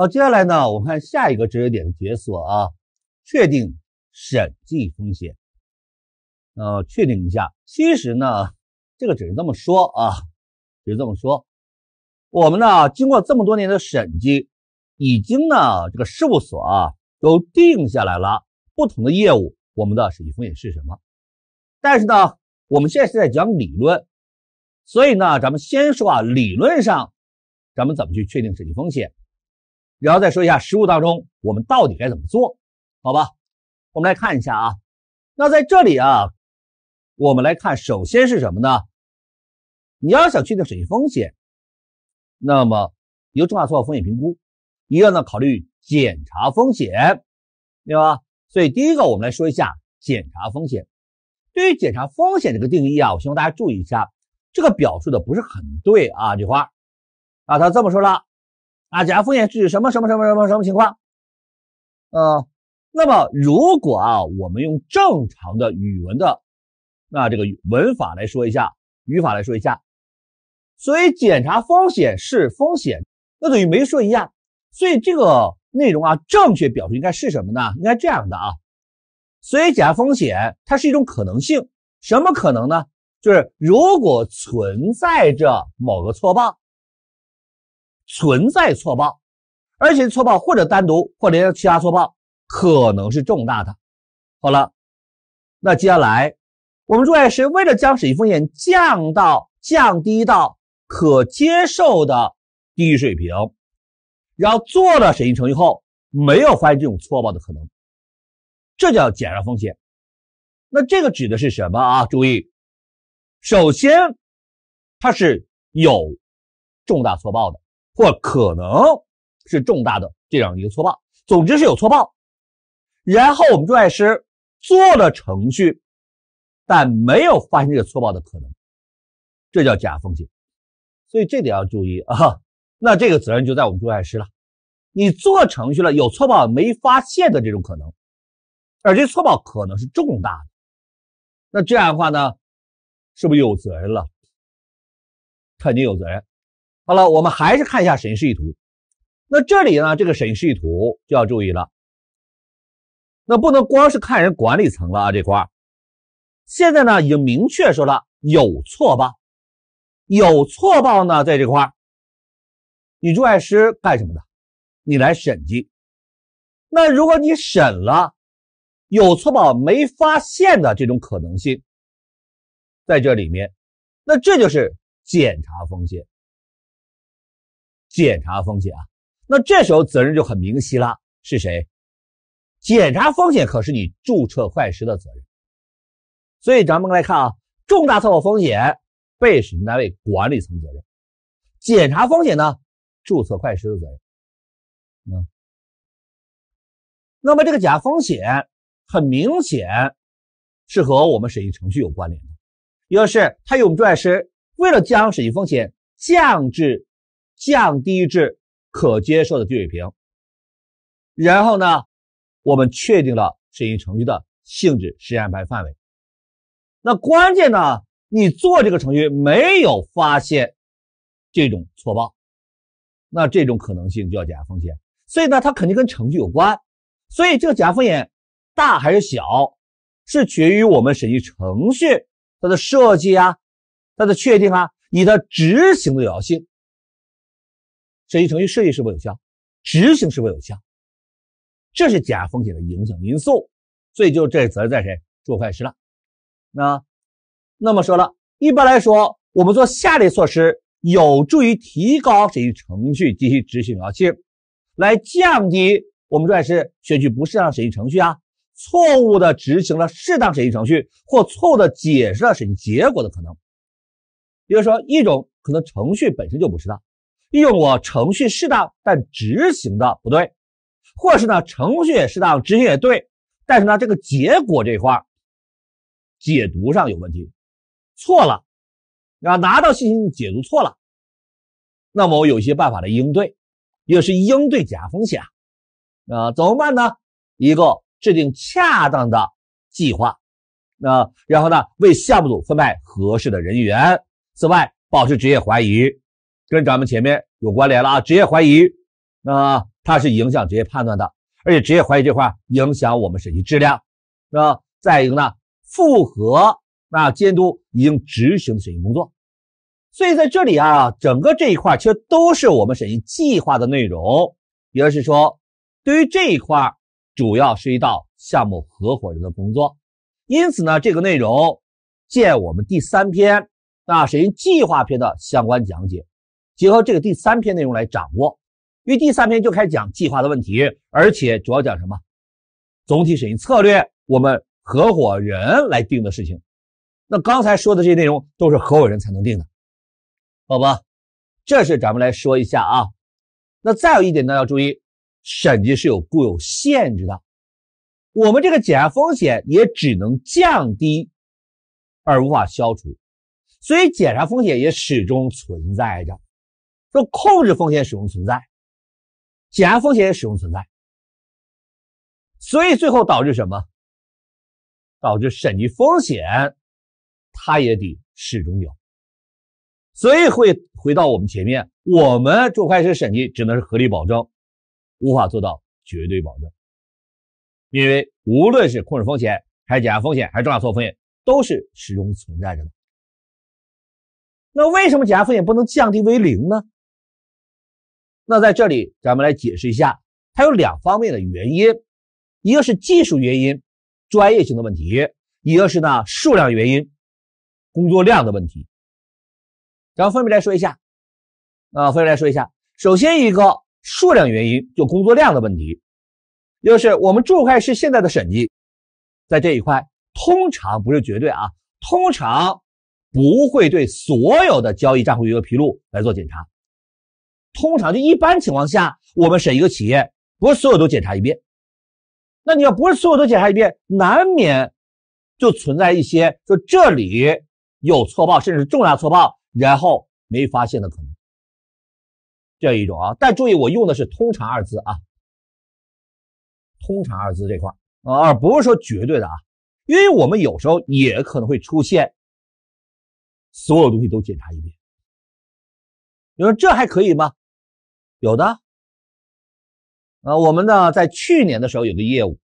好，接下来呢，我们看下一个知识点的解锁啊，确定审计风险。呃，确定一下，其实呢，这个只是这么说啊，只是这么说。我们呢，经过这么多年的审计，已经呢，这个事务所啊，都定下来了不同的业务，我们的审计风险是什么？但是呢，我们现在是在讲理论，所以呢，咱们先说啊，理论上，咱们怎么去确定审计风险？然后再说一下实物当中我们到底该怎么做？好吧，我们来看一下啊。那在这里啊，我们来看，首先是什么呢？你要想确定水风险，那么一个重大错好风险评估，一个呢考虑检查风险，对吧？所以第一个我们来说一下检查风险。对于检查风险这个定义啊，我希望大家注意一下，这个表述的不是很对啊，菊花啊，他这么说了。啊，甲风险是什么什么什么什么什么情况？呃，那么如果啊，我们用正常的语文的那这个文法来说一下语法来说一下，所以检查风险是风险，那等于没说一样。所以这个内容啊，正确表述应该是什么呢？应该这样的啊，所以甲风险它是一种可能性，什么可能呢？就是如果存在着某个错报。存在错报，而且错报或者单独或者其他错报可能是重大的。好了，那接下来我们注意是为了将审计风险降到降低到可接受的低水平，然后做了审计程序后没有发现这种错报的可能，这叫减少风险。那这个指的是什么啊？注意，首先它是有重大错报的。或可能是重大的这样一个错报，总之是有错报，然后我们注册师做了程序，但没有发现这个错报的可能，这叫假风险，所以这点要注意啊。那这个责任就在我们注册师了，你做程序了有错报没发现的这种可能，而这错报可能是重大的，那这样的话呢，是不是有责任了？肯定有责任。好了，我们还是看一下审视图。那这里呢，这个审视图就要注意了。那不能光是看人管理层了啊，这块现在呢已经明确说了有错报，有错报呢在这块你注外师干什么的？你来审计。那如果你审了有错报没发现的这种可能性，在这里面，那这就是检查风险。检查风险啊，那这时候责任就很明晰了，是谁？检查风险可是你注册会计师的责任，所以咱们来看啊，重大错误风险，被审计单位管理层责任；检查风险呢，注册会计师的责任。嗯，那么这个假风险很明显是和我们审计程序有关联的，也就是他与我们注册师为了将审计风险降至。降低至可接受的低水平，然后呢，我们确定了审议程序的性质、实验安排范围。那关键呢，你做这个程序没有发现这种错报，那这种可能性就要假风险。所以呢，它肯定跟程序有关。所以这个假风险大还是小，是取决于我们审计程序它的设计啊、它的确定啊、你的执行的有效性。审计程序设计是否有效，执行是否有效，这是假风险的影响因素，所以就这责任在谁做坏事了。那那么说了一般来说，我们做下列措施有助于提高审计程序及其执行效性，来降低我们说坏是选取不适当审计程序啊，错误的执行了适当审计程序或错误的解释了审计结果的可能。比如说一种可能，程序本身就不适当。利用我程序适当，但执行的不对，或是呢，程序也适当，执行也对，但是呢，这个结果这块解读上有问题，错了，啊，拿到信息解读错了，那么我有一些办法来应对，也是应对假风险，啊，怎么办呢？一个制定恰当的计划，那然后呢，为项目组分配合适的人员，此外，保持职业怀疑。跟咱们前面有关联了啊，职业怀疑，那它是影响职业判断的，而且职业怀疑这块影响我们审计质量，啊，再一个呢，复核那监督已经执行的审计工作，所以在这里啊，整个这一块其实都是我们审计计划的内容，也就是说，对于这一块主要涉及到项目合伙人的工作，因此呢，这个内容见我们第三篇啊，审计计划篇的相关讲解。结合这个第三篇内容来掌握，因为第三篇就开始讲计划的问题，而且主要讲什么？总体审计策略，我们合伙人来定的事情。那刚才说的这些内容都是合伙人才能定的，好吧？这是咱们来说一下啊。那再有一点呢，要注意，审计是有固有限制的，我们这个检查风险也只能降低，而无法消除，所以检查风险也始终存在着。说控制风险始终存在，减压风险也始终存在，所以最后导致什么？导致审计风险它也得始终有，所以会回到我们前面，我们注册会计审计只能是合理保证，无法做到绝对保证，因为无论是控制风险、还是减压风险、还是重大错误风险，都是始终存在着的。那为什么减压风险不能降低为零呢？那在这里，咱们来解释一下，它有两方面的原因，一个是技术原因、专业性的问题，一个是呢数量原因、工作量的问题。咱们分别来说一下，啊，分别来说一下。首先，一个数量原因就工作量的问题，就是我们注会是现在的审计，在这一块通常不是绝对啊，通常不会对所有的交易账户余额披露来做检查。通常就一般情况下，我们审一个企业，不是所有都检查一遍。那你要不是所有都检查一遍，难免就存在一些，就这里有错报，甚至重大错报，然后没发现的可能。这一种啊，但注意我用的是“通常”二字啊，“通常”二字这块儿啊，而不是说绝对的啊，因为我们有时候也可能会出现所有东西都检查一遍。你说这还可以吗？有的，啊，我们呢在去年的时候有个业务，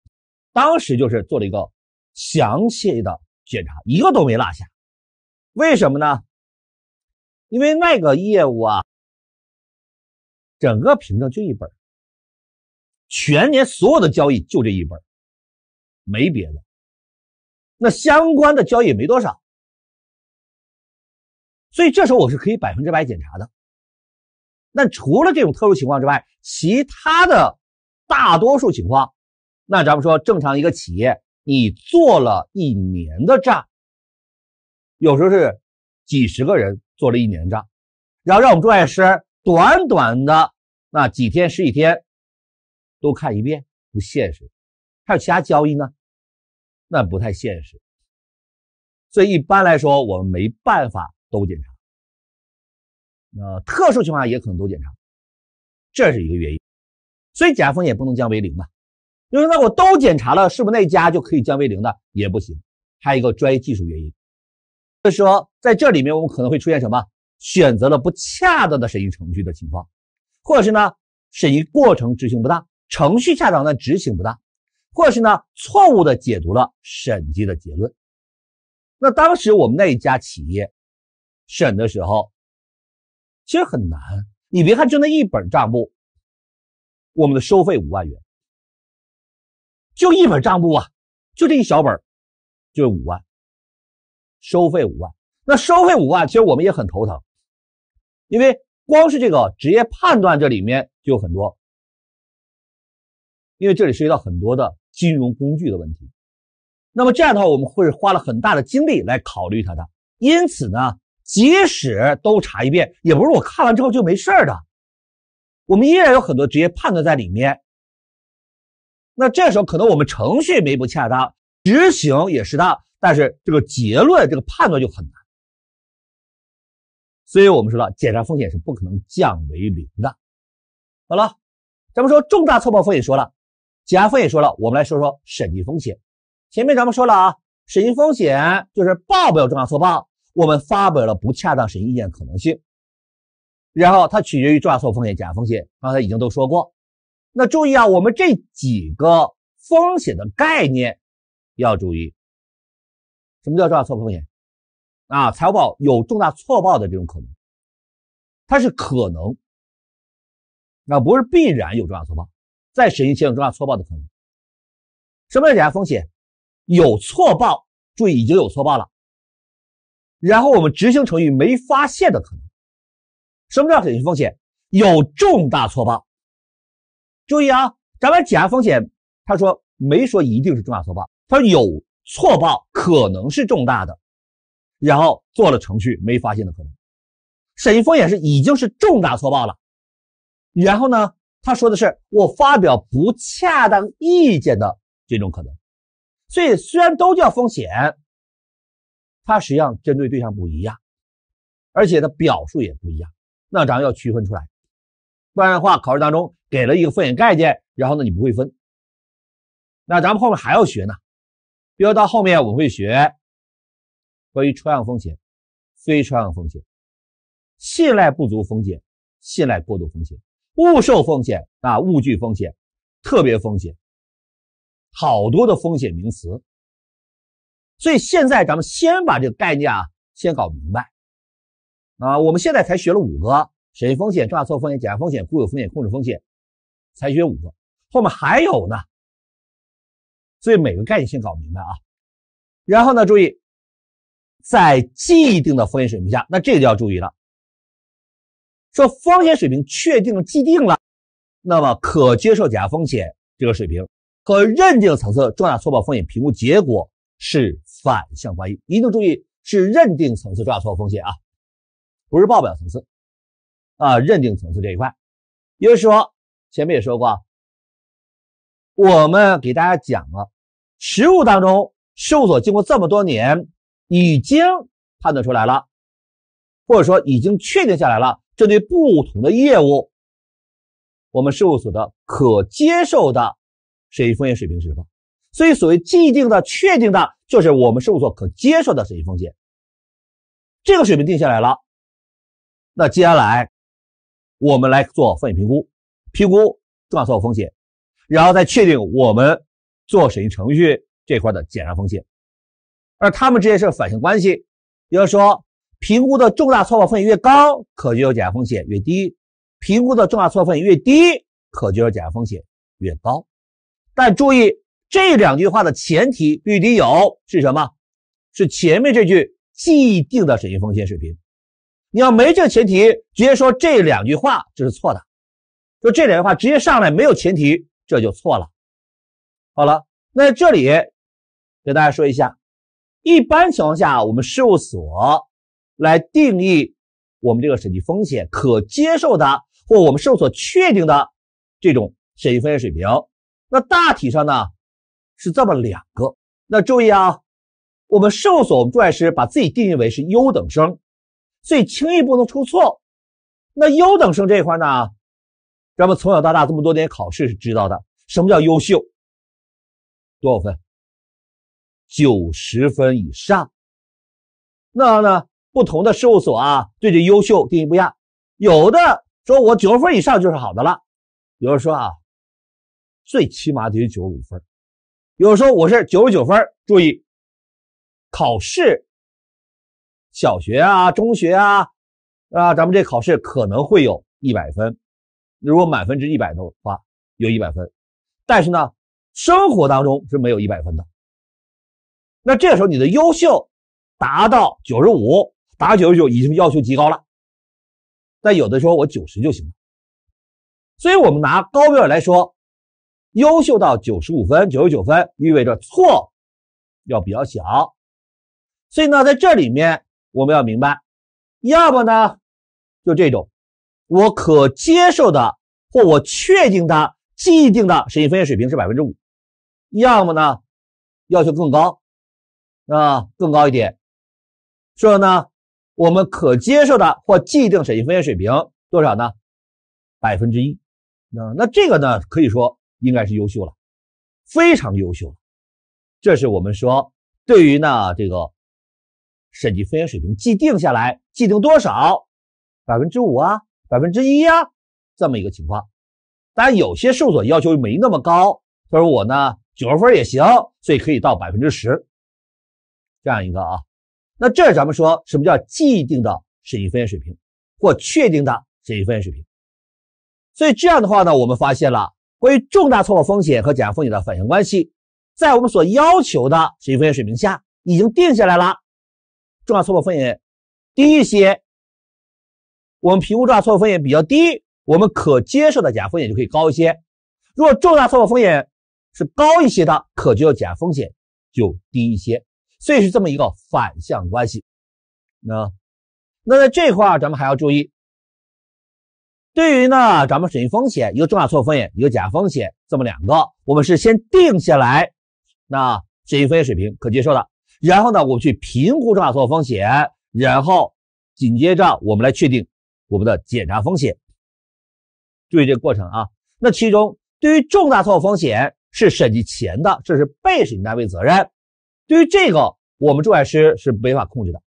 当时就是做了一个详细的检查，一个都没落下。为什么呢？因为那个业务啊，整个凭证就一本，全年所有的交易就这一本，没别的。那相关的交易没多少，所以这时候我是可以百分之百检查的。那除了这种特殊情况之外，其他的大多数情况，那咱们说正常一个企业，你做了一年的账，有时候是几十个人做了一年账，然后让我们注册师短短的那几天十几天都看一遍，不现实。还有其他交易呢，那不太现实。所以一般来说，我们没办法都检查。呃，特殊情况下也可能都检查，这是一个原因，所以甲方也不能降为零吧？因为那我都检查了，是不是那一家就可以降为零的？也不行。还有一个专业技术原因，就是说在这里面我们可能会出现什么？选择了不恰当的审计程序的情况，或者是呢审计过程执行不当，程序恰当但执行不当，或者是呢错误的解读了审计的结论。那当时我们那一家企业审的时候。其实很难，你别看就那一本账簿，我们的收费五万元，就一本账簿啊，就这一小本，就五万，收费五万。那收费五万，其实我们也很头疼，因为光是这个职业判断这里面就有很多，因为这里涉及到很多的金融工具的问题，那么这样的话，我们会花了很大的精力来考虑它的，因此呢。即使都查一遍，也不是我看完之后就没事儿的，我们依然有很多职业判断在里面。那这时候可能我们程序没不恰当，执行也适当，但是这个结论、这个判断就很难。所以我们说了，检查风险是不可能降为零的。好了，咱们说重大错报风险说了，检查风险说了，我们来说说审计风险。前面咱们说了啊，审计风险就是报表重大错报。我们发表了不恰当审计意见可能性，然后它取决于重大错误风险、假风险，刚才已经都说过。那注意啊，我们这几个风险的概念要注意，什么叫重大错报风险？啊，财务报有重大错报的这种可能，它是可能，那不是必然有重大错报，在审计项有重大错报的可能。什么叫假风险？有错报，注意已经有错报了。然后我们执行程序没发现的可能，什么叫审讯风险？有重大错报。注意啊，咱们甲风险他说没说一定是重大错报，他说有错报可能是重大的，然后做了程序没发现的可能，审计风险是已经是重大错报了。然后呢，他说的是我发表不恰当意见的这种可能，所以虽然都叫风险。它实际上针对对象不一样，而且它表述也不一样，那咱要区分出来，不然的话，考试当中给了一个风险概念，然后呢你不会分，那咱们后面还要学呢，比如到后面我会学关于抽样风险、非抽样风险、信赖不足风险、信赖过度风险、误受风险啊、误拒风险、特别风险，好多的风险名词。所以现在咱们先把这个概念啊先搞明白，啊，我们现在才学了五个：审计风险、重大错风险、减压风险、固有风险、控制风险，才学五个，后面还有呢。所以每个概念先搞明白啊，然后呢，注意，在既定的风险水平下，那这个就要注意了。说风险水平确定了、既定了，那么可接受减压风险这个水平和认定层次重大错报风险评估结果。是反向关系，一定注意是认定层次，抓错风险啊，不是报表层次啊，认定层次这一块。也就是说，前面也说过，我们给大家讲了，实务当中，事务所经过这么多年，已经判断出来了，或者说已经确定下来了，针对不同的业务，我们事务所的可接受的审计风险水平是什么？所以，所谓既定的、确定的，就是我们事务所可接受的审计风险，这个水平定下来了。那接下来，我们来做风险评估，评估重大错误风险，然后再确定我们做审计程序这块的检查风险。而他们之间是反向关系，也就是说，评估的重大错误风险越高，可接受检查风险越低；评估的重大错误风险越低，可接受检查风险越高。但注意。这两句话的前提必须有是什么？是前面这句既定的审计风险水平。你要没这前提，直接说这两句话就是错的。说这两句话直接上来没有前提，这就错了。好了，那这里给大家说一下，一般情况下，我们事务所来定义我们这个审计风险可接受的，或我们事务所确定的这种审计风险水平。那大体上呢？是这么两个，那注意啊，我们事务所，我们助业师把自己定义为是优等生，所以轻易不能出错。那优等生这一块呢，咱们从小到大这么多年考试是知道的，什么叫优秀？多少分？九十分以上。那呢，不同的事务所啊，对这优秀定义不一样，有的说我九十分以上就是好的了，有人说啊，最起码得九五分。有时说我是九十九分，注意考试，小学啊、中学啊啊，咱们这考试可能会有一百分，如果满分之一百的话有一百分，但是呢，生活当中是没有一百分的。那这时候你的优秀达到九十五，达九十九已经要求极高了。但有的说我九十就行了，所以我们拿高标准来说。优秀到九十五分、九十九分，意味着错要比较小。所以呢，在这里面我们要明白，要么呢就这种，我可接受的或我确定的既定的审计风险水平是百分之五；要么呢要求更高，啊更高一点，说呢我们可接受的或既定审计风险水平多少呢？百分之一。那那这个呢，可以说。应该是优秀了，非常优秀。了。这是我们说对于呢这个审计风险水平既定下来，既定多少百分之五啊，百分之一啊，这么一个情况。但有些事务所要求没那么高，他说我呢九十分也行，所以可以到百分之十，这样一个啊。那这咱们说什么叫既定的审计风险水平或确定的审计风险水平？所以这样的话呢，我们发现了。关于重大错误风险和假风险的反向关系，在我们所要求的审计风险水平下已经定下来了。重大错误风险低一些，我们评估重大错误风险比较低，我们可接受的假风险就可以高一些；如果重大错误风险是高一些的，可接受假风险就低一些。所以是这么一个反向关系。那，那在这块咱们还要注意。对于呢，咱们审计风险一个重大错误风险，一个假风险这么两个，我们是先定下来，那审计风险水平可接受的，然后呢，我们去评估重大错误风险，然后紧接着我们来确定我们的检查风险。注意这个过程啊，那其中对于重大错误风险是审计前的，这是被审计单位责任，对于这个我们注外师是没法控制的，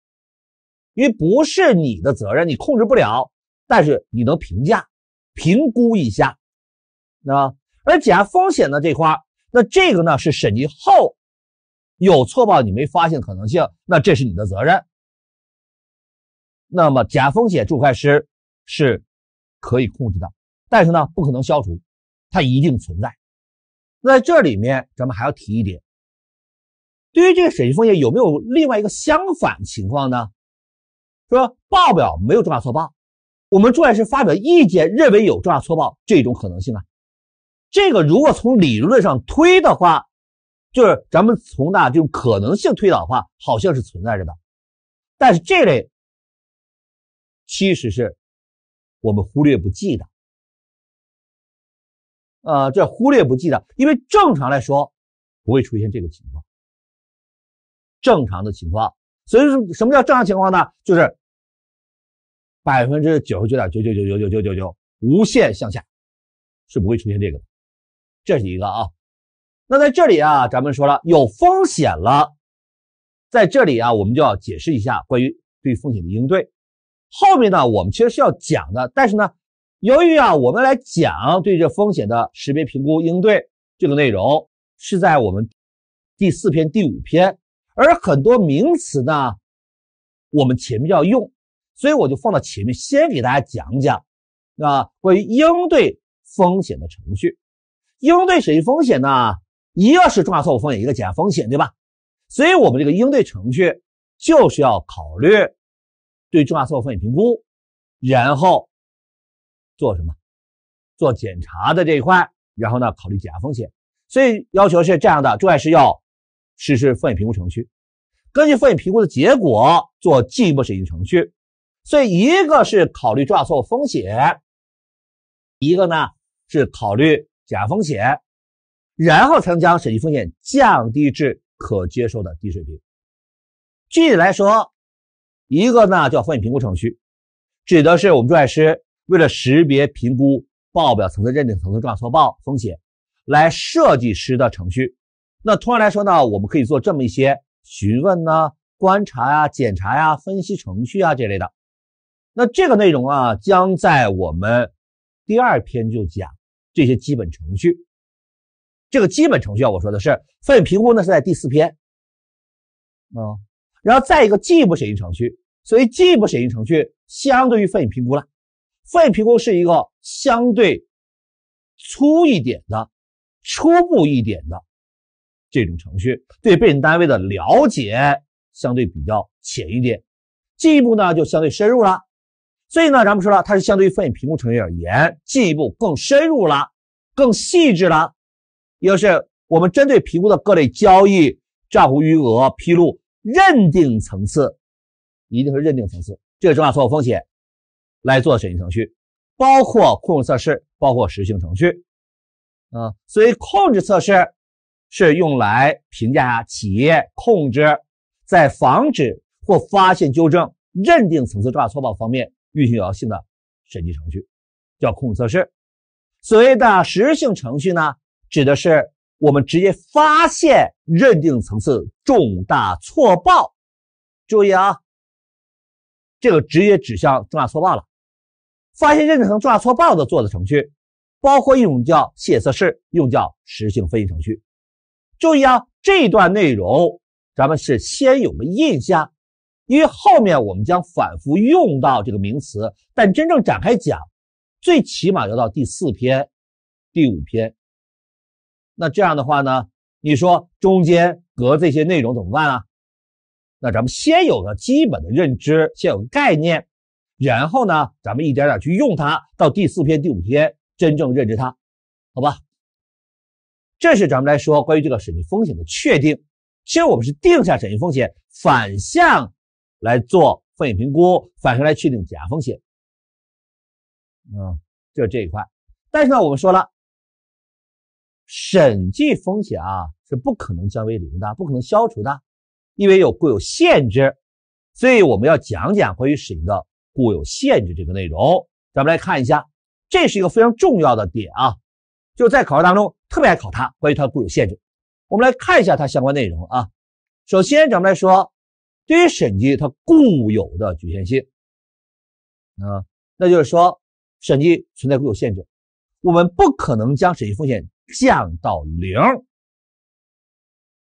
因为不是你的责任，你控制不了。但是你能评价、评估一下，那而假风险的这块，那这个呢是审计后有错报你没发现可能性，那这是你的责任。那么甲风险注会计师是可以控制的，但是呢不可能消除，它一定存在。那在这里面咱们还要提一点，对于这个审计风险有没有另外一个相反情况呢？说报表没有重大错报。我们重要是发表意见，认为有重大错报这种可能性啊，这个如果从理论上推的话，就是咱们从那这种可能性推导的话，好像是存在着的。但是这类其实是我们忽略不计的，呃，这忽略不计的，因为正常来说不会出现这个情况，正常的情况。所以说什么叫正常情况呢？就是。百分之九十九点九九九九九九九九无限向下，是不会出现这个的。这是一个啊。那在这里啊，咱们说了有风险了，在这里啊，我们就要解释一下关于对风险的应对。后面呢，我们其实是要讲的，但是呢，由于啊，我们来讲对这风险的识别、评估、应对这个内容是在我们第四篇、第五篇，而很多名词呢，我们前面要用。所以我就放到前面，先给大家讲讲，啊，关于应对风险的程序。应对审计风险呢，一个是重大错误风险，一个减压风险，对吧？所以我们这个应对程序就是要考虑对重大错误风险评估，然后做什么？做检查的这一块，然后呢考虑减压风险。所以要求是这样的：，重要是要实施风险评估程序，根据风险评估的结果做进一步审计程序。所以，一个是考虑抓错风险，一个呢是考虑假风险，然后才能将审计风险降低至可接受的低水平。具体来说，一个呢叫风险评估程序，指的是我们注册师为了识别、评估报表层次、认定层次抓错报风险，来设计师的程序。那通常来说呢，我们可以做这么一些询问呢、观察呀、检查呀、分析程序啊这类的。那这个内容啊，将在我们第二篇就讲这些基本程序。这个基本程序啊，我说的是费用评估呢是在第四篇，啊，然后再一个进一步审议程序。所以进一步审议程序相对于费用评估了，费用评估是一个相对粗一点的、初步一点的这种程序，对被审单位的了解相对比较浅一点，进一步呢就相对深入了。所以呢，咱们说了，它是相对于风险评估程序而言，进一步更深入了，更细致了，又是我们针对评估的各类交易、账户余额披露认定层次，一定是认定层次，这个重大错误风险来做审计程序，包括控制测试，包括实行性程序，嗯，所以控制测试是用来评价企业控制在防止或发现纠正认定层次重大错报方面。运行有效性的审计程序，叫控制测试。所谓的实质性程序呢，指的是我们直接发现认定层次重大错报。注意啊，这个直接指向重大错报了。发现认定层重大错报的做的程序，包括一种叫写测试，用叫实质性分析程序。注意啊，这段内容咱们是先有个印象。因为后面我们将反复用到这个名词，但真正展开讲，最起码要到第四篇、第五篇。那这样的话呢，你说中间隔这些内容怎么办啊？那咱们先有个基本的认知，先有个概念，然后呢，咱们一点点去用它，到第四篇、第五篇真正认知它，好吧？这是咱们来说关于这个审计风险的确定。其实我们是定下审计风险，反向。来做风险评估，反向来确定假风险。嗯，就是这一块。但是呢，我们说了，审计风险啊是不可能降为零的，不可能消除的，因为有固有限制。所以我们要讲讲关于审计的固有限制这个内容。咱们来看一下，这是一个非常重要的点啊，就在考试当中特别爱考它，关于它固有限制。我们来看一下它相关内容啊。首先，咱们来说。对于审计，它固有的局限性，啊，那就是说，审计存在固有限制，我们不可能将审计风险降到零。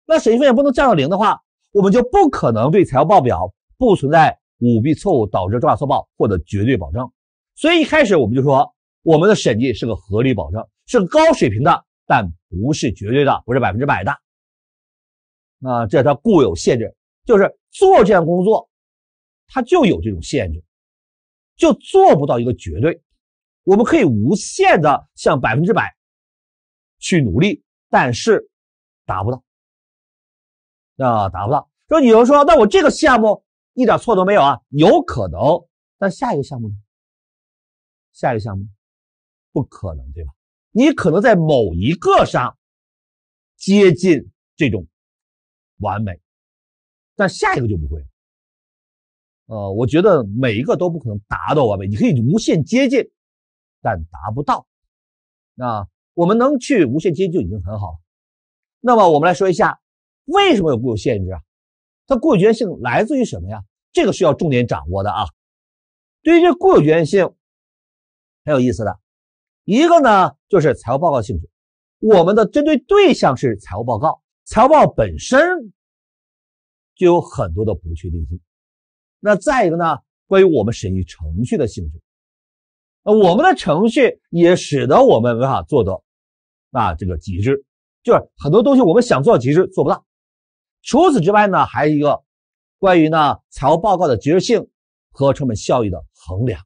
那审计风险不能降到零的话，我们就不可能对财务报表不存在舞弊错误导致重大错报获得绝对保证。所以一开始我们就说，我们的审计是个合理保证，是高水平的，但不是绝对的，不是百分之百的。那这是它固有限制，就是。做这项工作，它就有这种限制，就做不到一个绝对。我们可以无限的向百分之百去努力，但是达不到。啊，达不到。说你又说：“那我这个项目一点错都没有啊，有可能。”但下一个项目呢？下一个项目不可能，对吧？你可能在某一个上接近这种完美。但下一个就不会了，呃，我觉得每一个都不可能达到完美，你可以无限接近，但达不到。那我们能去无限接近就已经很好了。那么我们来说一下，为什么有固有限制啊？它固有局限性来自于什么呀？这个需要重点掌握的啊。对于这固有局限性，很有意思的。一个呢，就是财务报告性质，我们的针对对象是财务报告，财务报告本身。就有很多的不确定性。那再一个呢，关于我们审议程序的性质，那我们的程序也使得我们没法做到啊这个极致，就是很多东西我们想做到极致做不到。除此之外呢，还有一个关于呢财务报告的及时性和成本效益的衡量，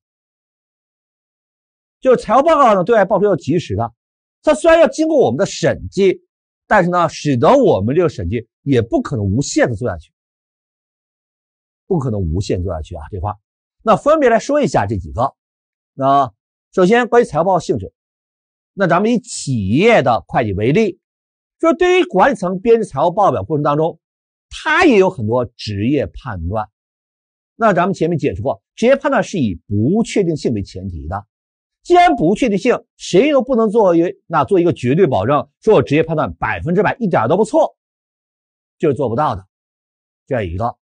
就是财务报告呢对外报送要及时的，它虽然要经过我们的审计，但是呢使得我们这个审计也不可能无限的做下去。不可能无限做下去啊！这块，那分别来说一下这几个。那首先关于财务报告性质，那咱们以企业的会计为例，说对于管理层编制财务报表过程当中，它也有很多职业判断。那咱们前面解释过，职业判断是以不确定性为前提的。既然不确定性，谁都不能作为那做一个绝对保证，说我职业判断百分之百一点都不错，就是做不到的。这一个。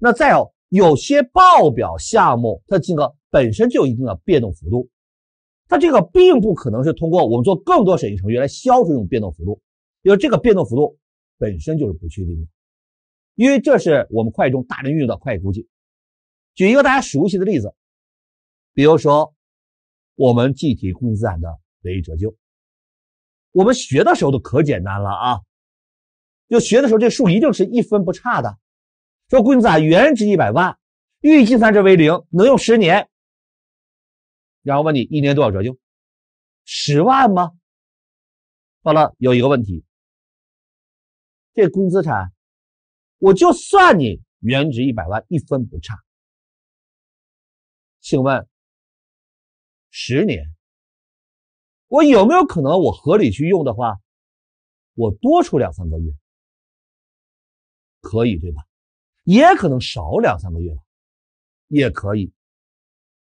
那再有，有些报表项目，它金额本身就有一定的变动幅度，它这个并不可能是通过我们做更多审计程序来消除这种变动幅度，因为这个变动幅度本身就是不确定的，因为这是我们会计中大量运用的会计估计。举一个大家熟悉的例子，比如说我们计提固定资产的唯一折旧，我们学的时候都可简单了啊，就学的时候这数一定是一分不差的。说棍子啊，原值一百万，预计残值为零，能用十年。然后问你一年多少折旧，十万吗？好了，有一个问题，这工资产，我就算你原值一百万，一分不差。请问，十年，我有没有可能我合理去用的话，我多出两三个月，可以对吧？也可能少两三个月吧，也可以。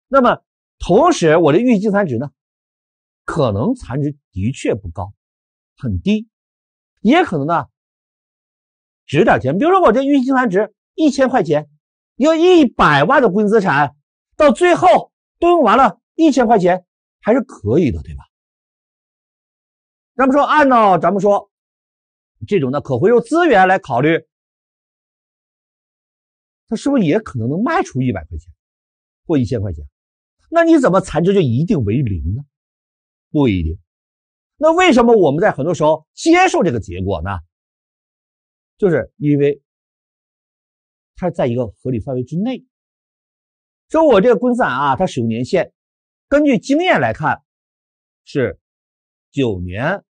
那么，同时我的预计残值呢，可能残值的确不高，很低，也可能呢值点钱。比如说，我这预计残值一千块钱，要一百万的固定资产，到最后都用完了，一千块钱还是可以的，对吧？那么说，按照咱们说这种的可回收资源来考虑。他是不是也可能能卖出一百块钱或一千块钱？那你怎么残值就一定为零呢？不一定。那为什么我们在很多时候接受这个结果呢？就是因为它是在一个合理范围之内。说我这个公司啊，它使用年限，根据经验来看，是九年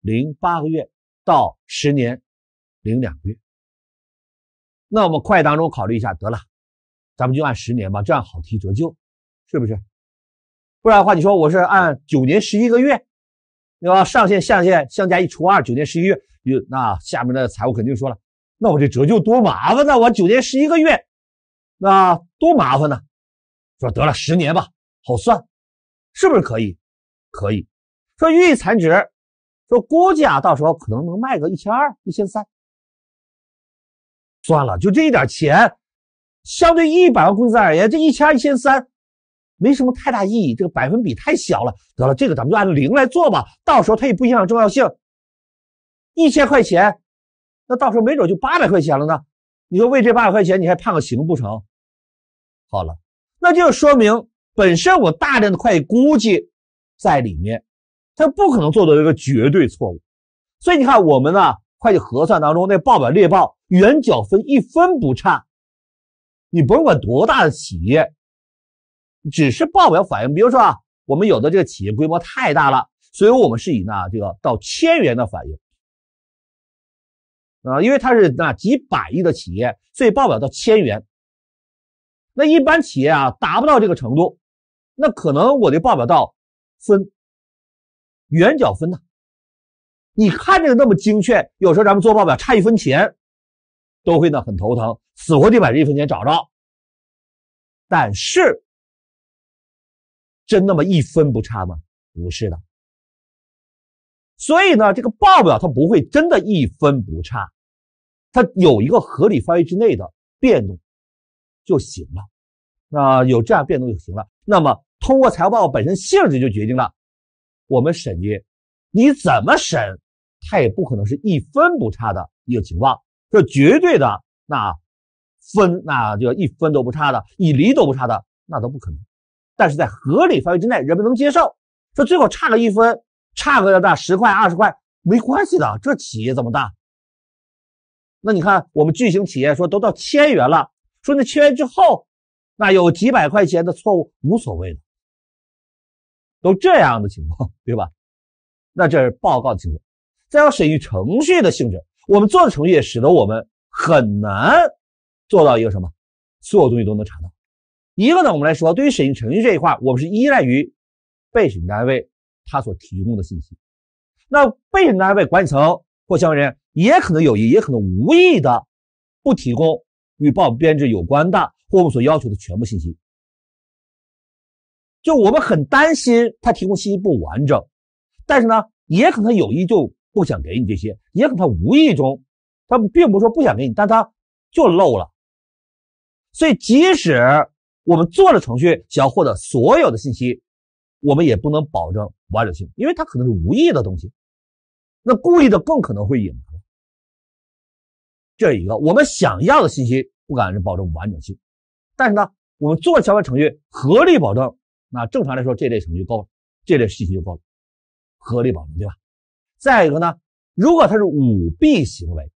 零八个月到十年零两个月。那我们快当中考虑一下得了，咱们就按十年吧，这样好提折旧，是不是？不然的话，你说我是按九年十一个月，对吧？上限下限相加一除二，九年十一月，那下面的财务肯定说了，那我这折旧多麻烦呢？我九年十一个月，那多麻烦呢？说得了十年吧，好算，是不是可以？可以说预残值，说估计啊，到时候可能能卖个一千二、一千三。算了，就这一点钱，相对一百万工资而言，这一千一千三，没什么太大意义。这个百分比太小了，得了，这个咱们就按零来做吧。到时候它也不影响重要性。一千块钱，那到时候没准就八百块钱了呢。你说为这八百块钱，你还判个刑不成？好了，那就说明本身我大量的会计估计在里面，它不可能做到一个绝对错误。所以你看我们呢？会计核算当中，那报表列报元角分一分不差，你甭管多大的企业，只是报表反映。比如说啊，我们有的这个企业规模太大了，所以我们是以那这个到千元的反映啊，因为它是那几百亿的企业，所以报表到千元。那一般企业啊，达不到这个程度，那可能我的报表到分元角分呢。你看这个那么精确，有时候咱们做报表差一分钱，都会呢很头疼，死活得把这一分钱找着。但是，真那么一分不差吗？不是的。所以呢，这个报表它不会真的一分不差，它有一个合理范围之内的变动就行了。那有这样变动就行了。那么，通过财务报表本身性质就决定了，我们审计，你怎么审？它也不可能是一分不差的一个情况，这绝对的那分那就要一分都不差的一厘都不差的那都不可能，但是在合理范围之内，人们能接受。说最后差个一分，差个那十块二十块没关系的，这企业怎么大？那你看我们巨型企业说都到千元了，说那千元之后，那有几百块钱的错误无所谓的，都这样的情况，对吧？那这是报告情况。再要审于程序的性质，我们做的程序也使得我们很难做到一个什么，所有东西都能查到。一个呢，我们来说对于审计程序这一块，我们是依赖于被审单位他所提供的信息。那被审单位管理层或相关人员也可能有意，也可能无意的不提供与报编制有关的或我们所要求的全部信息。就我们很担心他提供信息不完整，但是呢，也可能有意就。不想给你这些，也可能他无意中，他并不说不想给你，但他就漏了。所以，即使我们做了程序，想要获得所有的信息，我们也不能保证完整性，因为他可能是无意的东西。那故意的更可能会隐瞒。这一个，我们想要的信息不敢保证完整性，但是呢，我们做相关程序，合理保证。那正常来说，这类程序够了，这类信息就够了，合理保证，对吧？再一个呢，如果他是舞弊行为，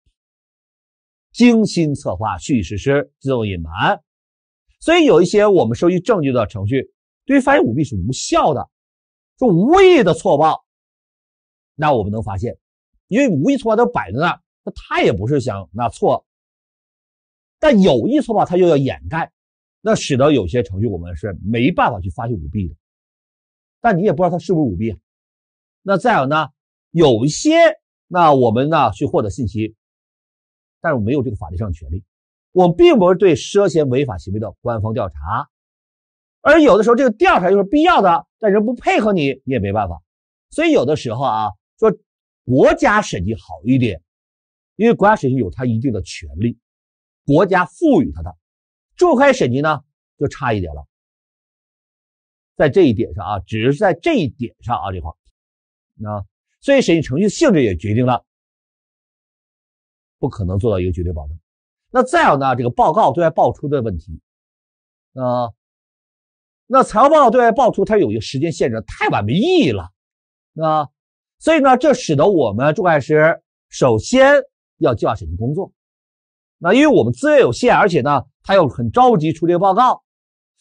精心策划、蓄意实施、自动隐瞒，所以有一些我们收集证据的程序，对于发现舞弊是无效的。说无意的错报，那我们能发现，因为无意错报都摆在那，那他也不是想那错。但有意错报，他又要掩盖，那使得有些程序我们是没办法去发现舞弊的。但你也不知道他是不是舞弊啊？那再有呢？有一些，那我们呢去获得信息，但是我没有这个法律上权利。我并不是对涉嫌违法行为的官方调查，而有的时候这个调查又是必要的。但人不配合你，你也没办法。所以有的时候啊，说国家审计好一点，因为国家审计有它一定的权利，国家赋予它的。驻开审计呢就差一点了，在这一点上啊，只是在这一点上啊这块，那。所以审计程序性质也决定了，不可能做到一个绝对保证。那再有呢，这个报告对外报出的问题，啊，那财务报告对外报出它有一个时间限制，太晚没意义了。啊。所以呢，这使得我们注会师首先要计划审计工作。那因为我们资源有限，而且呢他又很着急出这个报告，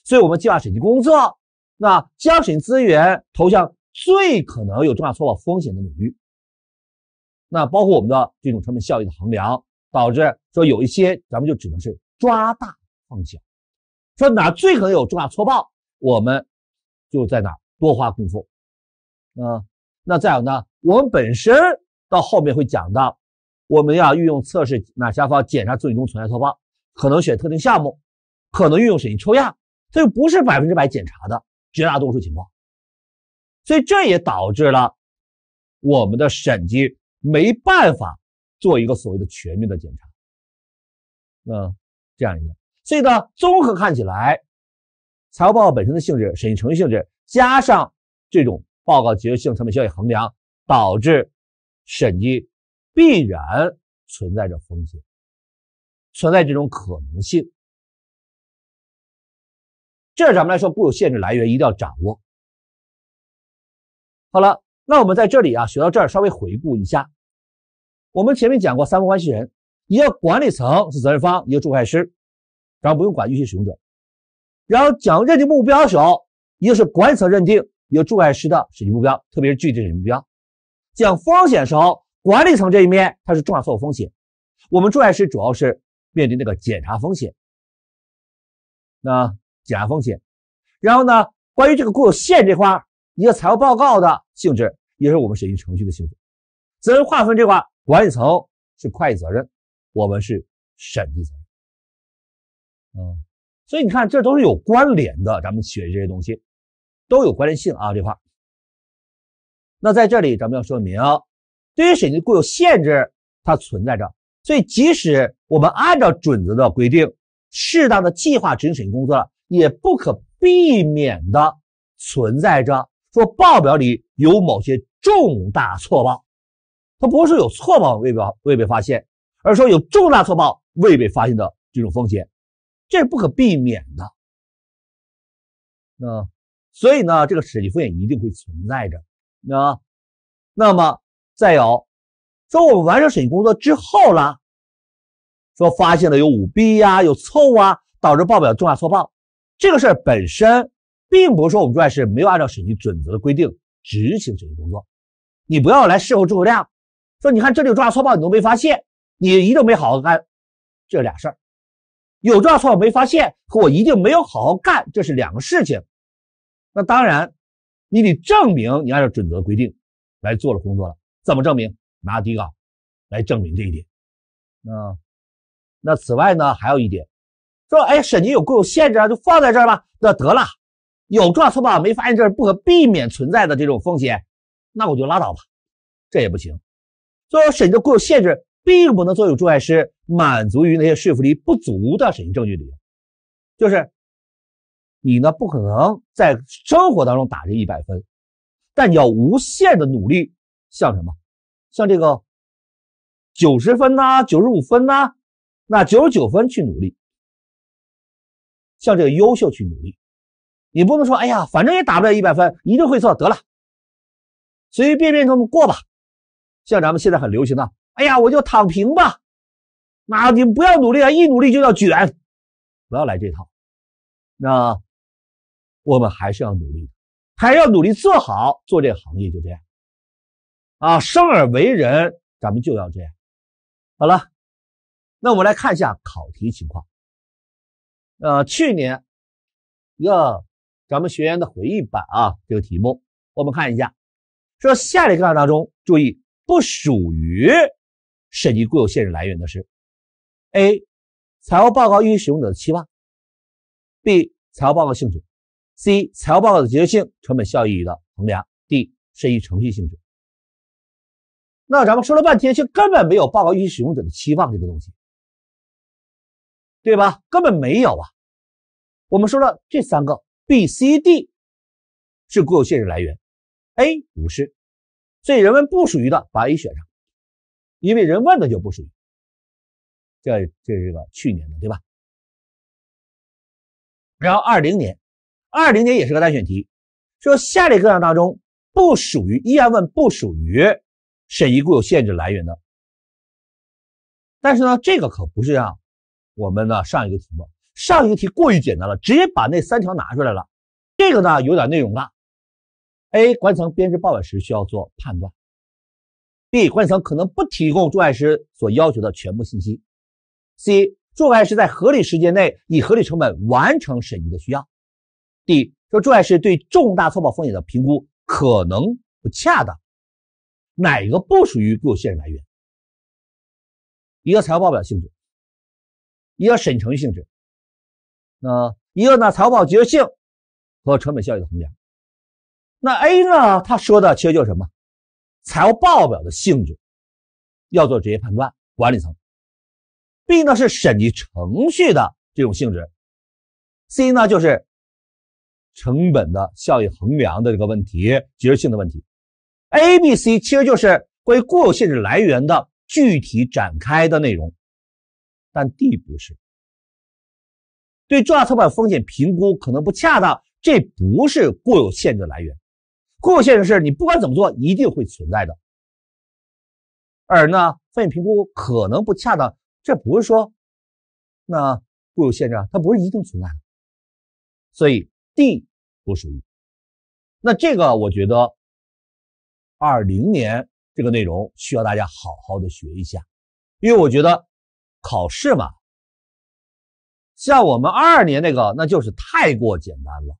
所以我们计划审计工作，那将审计资源投向。最可能有重大错报风险的领域，那包括我们的这种成本效益的衡量，导致说有一些咱们就只能是抓大放小，说哪最可能有重大错报，我们就在哪多花功夫。嗯，那再有呢，我们本身到后面会讲到，我们要运用测试哪下方检查自己中存在错报，可能选特定项目，可能运用审计抽样，这又不是百分之百检查的，绝大多数情况。所以这也导致了我们的审计没办法做一个所谓的全面的检查，嗯，这样一个。所以呢，综合看起来，财务报告本身的性质、审计程序性质，加上这种报告结构性、成本效益衡量，导致审计必然存在着风险，存在这种可能性。这是咱们来说固有限制来源，一定要掌握。好了，那我们在这里啊，学到这儿，稍微回顾一下。我们前面讲过三方关系人，一个管理层是责任方，一个驻外师，然后不用管预期使用者。然后讲认定目标的时候，一个是管理层认定，一个驻外师的审计目标，特别是具体审计目标。讲风险时候，管理层这一面它是重要错有风险，我们驻外师主要是面临那个检查风险。那检查风险，然后呢，关于这个固有缺这块。一个财务报告的性质，也是我们审计程序的性质。责任划分这块，管理层是会计责任，我们是审计任。嗯，所以你看，这都是有关联的。咱们学这些东西，都有关联性啊。这块，那在这里，咱们要说明，对于审计固有限制，它存在着。所以，即使我们按照准则的规定，适当的计划执行审计工作，也不可避免的存在着。说报表里有某些重大错报，他不是有错报未被未被发现，而说有重大错报未被发现的这种风险，这是不可避免的。那所以呢，这个审计风险一定会存在着。那那么再有，说我们完成审计工作之后啦，说发现了有舞弊呀，有错误啊，导致报表重大错报，这个事本身。并不是说我们这外事没有按照审计准则的规定执行审计工作，你不要来事后诸葛亮，说你看这里有重大错报你都没发现，你一定没好好干。这俩事儿，有大错报没发现和我一定没有好好干，这是两个事情。那当然，你得证明你按照准则规定来做了工作了，怎么证明？拿底稿来证明这一点。啊，那此外呢，还有一点，说哎，审计有固有限制啊，就放在这儿吧。那得了。有撞车报没发现这是不可避免存在的这种风险，那我就拉倒吧，这也不行。所以，审计固有限制，并不能作有注外师满足于那些说服力不足的审计证据理由。就是你呢，不可能在生活当中打这一百分，但你要无限的努力，像什么，像这个九十分呐，九十五分呐，那九十九分去努力，向这个优秀去努力。你不能说，哎呀，反正也打不了一百分，一定会错，得了，随随便便这么过吧。像咱们现在很流行的，哎呀，我就躺平吧。那你不要努力啊，一努力就要卷，不要来这套。那我们还是要努力，还要努力做好做这行业，就这样。啊，生而为人，咱们就要这样。好了，那我们来看一下考题情况。呃，去年一个。咱们学员的回忆版啊，这个题目我们看一下，说下列各项当中，注意不属于审计固有限制来源的是：A. 财务报告预期使用者的期望；B. 财务报告性质；C. 财务报告的节性成本效益的衡量；D. 审计程序性质。那咱们说了半天，却根本没有报告预期使用者的期望这个东西，对吧？根本没有啊。我们说了这三个。B、C、D 是固有限制来源，A 不是，所以人们不属于的，把 A 选上，因为人问的就不属于。这这是个去年的，对吧？然后二零年，二零年也是个单选题，说下列各项当中不属于依然问不属于审议固有限制来源的，但是呢，这个可不是像我们的上一个题目。上一个题过于简单了，直接把那三条拿出来了。这个呢有点内容了。A. 理层编制报表时需要做判断。B. 管理层可能不提供注外师所要求的全部信息。C. 注外师在合理时间内以合理成本完成审计的需要。D. 说注外师对重大错报风险的评估可能不恰当。哪个不属于固有信任来源？一个财务报表性质，一个审程序性质。那一个呢？财务报表性和成本效益的衡量。那 A 呢？他说的其实就是什么？财务报表的性质要做职业判断，管理层。B 呢是审计程序的这种性质。C 呢就是成本的效益衡量的这个问题，决性的问题。A、B、C 其实就是关于固有性质来源的具体展开的内容，但 D 不是。对重大错报风险评估可能不恰当，这不是固有限制来源。固有限制是你不管怎么做一定会存在的，而呢风险评估可能不恰当，这不是说那固有限制，啊，它不是一定存在的。所以 D 不属于。那这个我觉得，二零年这个内容需要大家好好的学一下，因为我觉得考试嘛。像我们二二年那个，那就是太过简单了，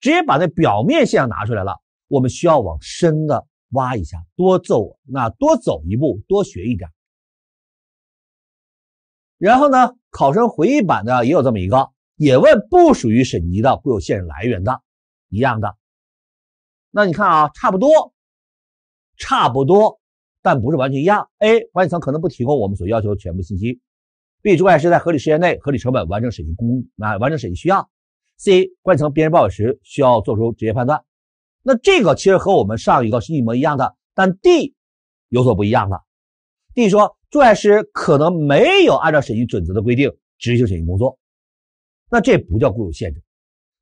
直接把那表面现象拿出来了。我们需要往深的挖一下，多走那多走一步，多学一点。然后呢，考生回忆版的也有这么一个，也问不属于审级的固有现实来源的，一样的。那你看啊，差不多，差不多，但不是完全一样。A 管理层可能不提供我们所要求的全部信息。B 主管师在合理时间内、合理成本完成审计工啊，完成审计需要。C 管理层编制报表时需要做出职业判断，那这个其实和我们上一个是一模一样的，但 D 有所不一样了。D 说注册师可能没有按照审计准则的规定执行审计工作，那这不叫固有限制。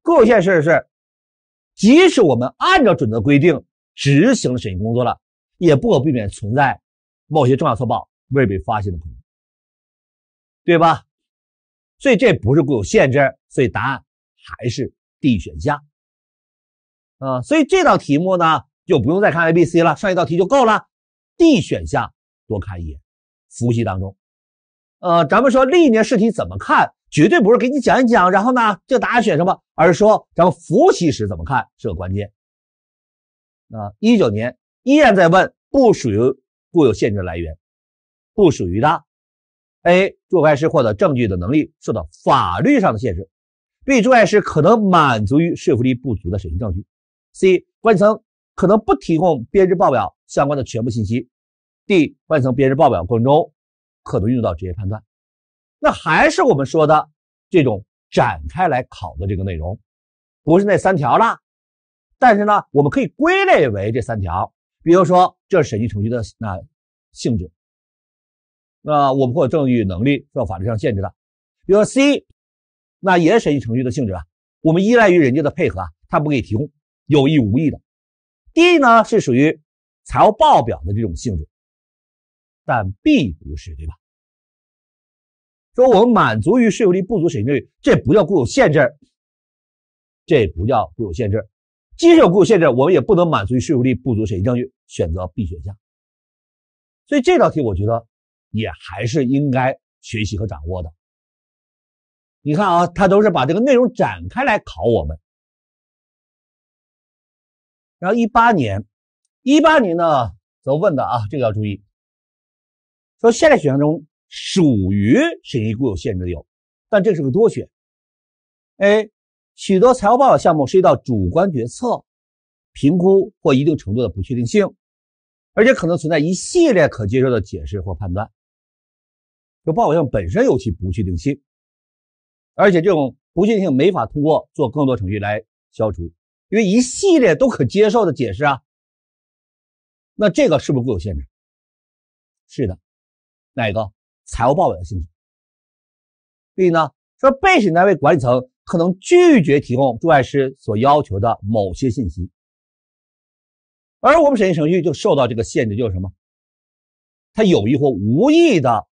固有限制是，即使我们按照准则规定执行了审计工作了，也不可避免存在某些重要错报未被发现的可能。对吧？所以这不是固有限制，所以答案还是 D 选项啊。所以这道题目呢，就不用再看 A、B、C 了，上一道题就够了。D 选项多看一眼，复习当中。呃，咱们说历年试题怎么看，绝对不是给你讲一讲，然后呢这答案选什么，而是说咱们复习时怎么看是个关键。啊，一九年依然在问不属于固有限制来源，不属于的。A. 注会师获得证据的能力受到法律上的限制；B. 注会师可能满足于说服力不足的审计证据；C. 管理层可能不提供编制报表相关的全部信息；D. 管理层编制报表过程中可能用到职业判断。那还是我们说的这种展开来考的这个内容，不是那三条了。但是呢，我们可以归类为这三条，比如说这审计程序的那性质。那我们会有证据能力受法律上限制的，比如说 C，那也是审计程序的性质啊，我们依赖于人家的配合啊，他不给你提供，有意无意的。D 呢是属于财务报表的这种性质，但 B 不是，对吧？说我们满足于税务力不足审计证据，这不叫固有限制，这不叫固有限制。即使有固有限制，我们也不能满足于税务力不足审计证据，选择 B 选项。所以这道题我觉得。也还是应该学习和掌握的。你看啊，他都是把这个内容展开来考我们。然后一八年，一八年呢则问的啊，这个要注意，说下列选项中属于审计固有限制的有，但这是个多选。A 许多财务报表项目涉及到主观决策、评估或一定程度的不确定性，而且可能存在一系列可接受的解释或判断。就报表性本身有其不确定性，而且这种不确定性没法通过做更多程序来消除，因为一系列都可接受的解释啊。那这个是不是会有限制？是的，哪个财务报表的性质？所以呢？说被审单位管理层可能拒绝提供驻外师所要求的某些信息，而我们审计程序就受到这个限制，就是什么？他有意或无意的。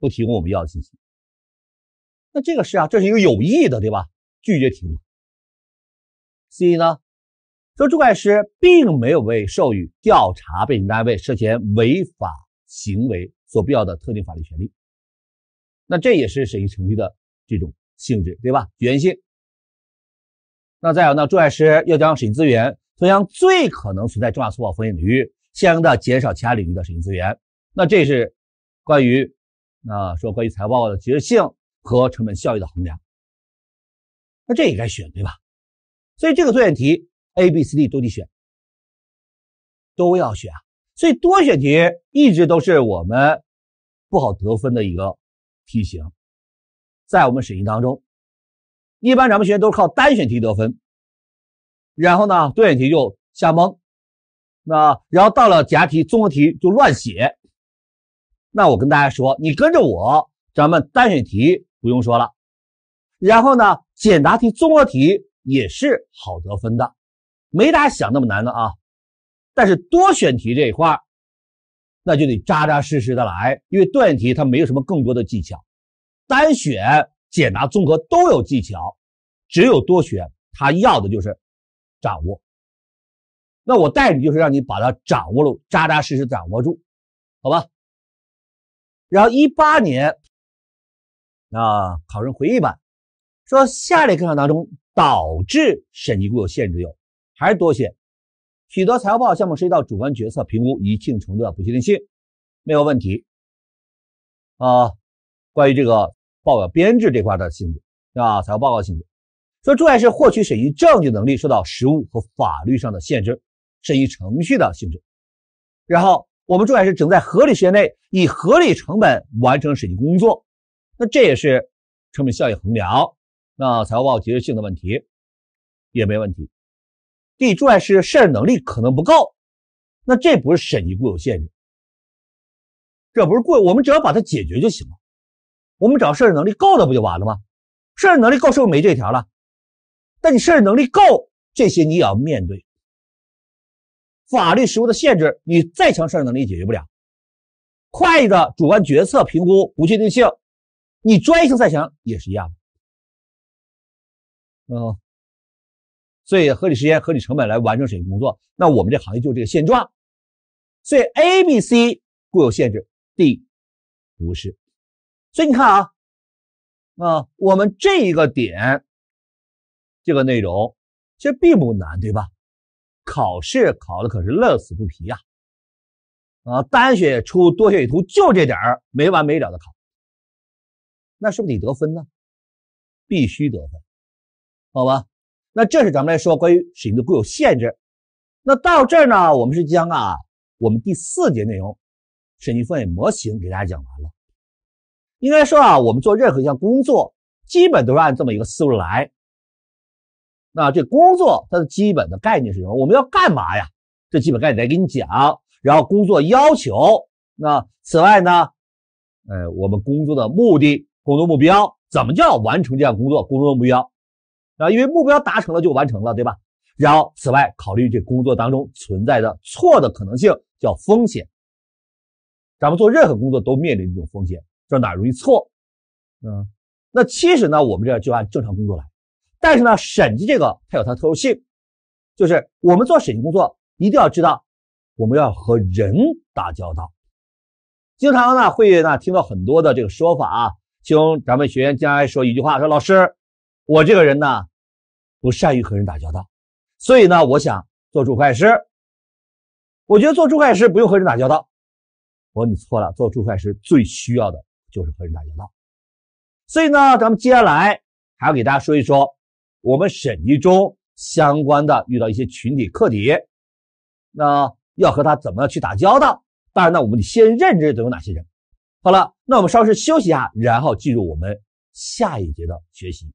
不提供我们要的信息，那这个是啊，这是一个有意的，对吧？拒绝提供。C 呢，说注会师并没有被授予调查被审单位涉嫌违法行为所必要的特定法律权利，那这也是审议程序的这种性质，对吧？局限性。那再有呢，注会师要将审计资源同向最可能存在重大错报风险领域，相应的减少其他领域的审计资源。那这是关于。那说关于财报的及时性和成本效益的衡量，那这也该选对吧？所以这个多选题 A、B、C、D 都得选，都要选啊！所以多选题一直都是我们不好得分的一个题型，在我们审计当中，一般咱们学员都是靠单选题得分，然后呢多选题就瞎蒙，那然后到了假题、综合题就乱写。那我跟大家说，你跟着我，咱们单选题不用说了，然后呢，简答题、综合题也是好得分的，没大家想那么难的啊。但是多选题这一块，那就得扎扎实实的来，因为多选题它没有什么更多的技巧，单选、简答、综合都有技巧，只有多选它要的就是掌握。那我带你就是让你把它掌握了，扎扎实实掌握住，好吧？然后一八年，啊，考生回忆版说，下列各项当中导致审计固有限制有还是多选，许多财务报表项目涉及到主观决策评估一定程度的不确定性，没有问题，啊，关于这个报表编制这块的性质啊，财务报告性质，说重要是获取审计证据能力受到实务和法律上的限制，审计程序的性质，然后。我们重点是整在合理时间内，以合理成本完成审计工作，那这也是成本效益衡量。那财务报告及时性的问题也没问题。第重要是胜任能力可能不够，那这不是审计固有限制，这不是固。我们只要把它解决就行了。我们只要胜任能力够了不就完了吗？胜任能力够是不是没这条了？但你胜任能力够，这些你也要面对。法律实务的限制，你再强胜任能力解决不了；会计的主观决策评估不确定性，你专业性再强也是一样。嗯，所以合理时间、合理成本来完成审计工作，那我们这行业就这个现状。所以 A、B、C 固有限制，D 不是。所以你看啊，啊，我们这一个点，这个内容，其实并不难，对吧？考试考的可是乐此不疲呀，啊，单选出多选与图，就这点儿没完没了的考，那是不是得得分呢？必须得分，好吧？那这是咱们来说关于审计的固有限制。那到这儿呢，我们是将啊我们第四节内容审计风险模型给大家讲完了。应该说啊，我们做任何一项工作，基本都是按这么一个思路来。那这工作它的基本的概念是什么？我们要干嘛呀？这基本概念得给你讲。然后工作要求，那此外呢，呃，我们工作的目的、工作目标，怎么叫完成这样工作？工作目标啊，因为目标达成了就完成了，对吧？然后此外，考虑这工作当中存在的错的可能性，叫风险。咱们做任何工作都面临这种风险，这哪容易错？嗯，那其实呢，我们这就按正常工作来。但是呢，审计这个它有它特殊性，就是我们做审计工作一定要知道，我们要和人打交道。经常呢会呢听到很多的这个说法啊，中咱们学员将来说一句话说：“老师，我这个人呢，不善于和人打交道，所以呢，我想做注会计师。”我觉得做注会计师不用和人打交道。我说你错了，做注会计师最需要的就是和人打交道。所以呢，咱们接下来还要给大家说一说。我们审计中相关的遇到一些群体课题，那要和他怎么去打交道？当然呢，我们得先认知都有哪些人。好了，那我们稍事休息一下，然后进入我们下一节的学习。